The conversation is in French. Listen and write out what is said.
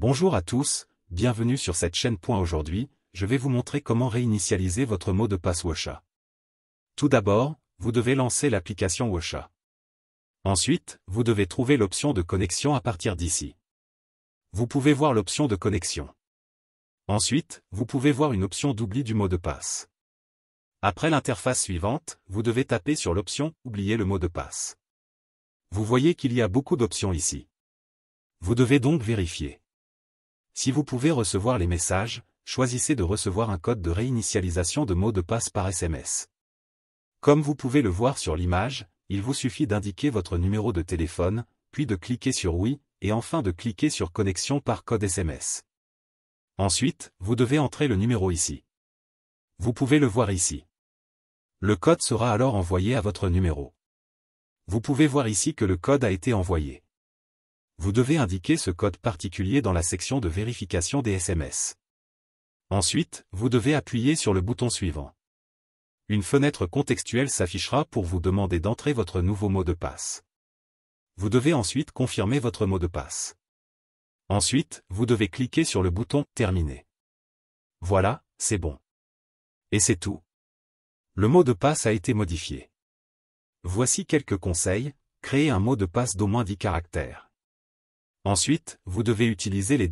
Bonjour à tous, bienvenue sur cette chaîne. Aujourd'hui, je vais vous montrer comment réinitialiser votre mot de passe Washa. Tout d'abord, vous devez lancer l'application Washa. Ensuite, vous devez trouver l'option de connexion à partir d'ici. Vous pouvez voir l'option de connexion. Ensuite, vous pouvez voir une option d'oubli du mot de passe. Après l'interface suivante, vous devez taper sur l'option « Oublier le mot de passe ». Vous voyez qu'il y a beaucoup d'options ici. Vous devez donc vérifier. Si vous pouvez recevoir les messages, choisissez de recevoir un code de réinitialisation de mot de passe par SMS. Comme vous pouvez le voir sur l'image, il vous suffit d'indiquer votre numéro de téléphone, puis de cliquer sur Oui, et enfin de cliquer sur Connexion par code SMS. Ensuite, vous devez entrer le numéro ici. Vous pouvez le voir ici. Le code sera alors envoyé à votre numéro. Vous pouvez voir ici que le code a été envoyé vous devez indiquer ce code particulier dans la section de vérification des SMS. Ensuite, vous devez appuyer sur le bouton suivant. Une fenêtre contextuelle s'affichera pour vous demander d'entrer votre nouveau mot de passe. Vous devez ensuite confirmer votre mot de passe. Ensuite, vous devez cliquer sur le bouton « Terminer ». Voilà, c'est bon. Et c'est tout. Le mot de passe a été modifié. Voici quelques conseils, créez un mot de passe d'au moins 10 caractères. Ensuite, vous devez utiliser les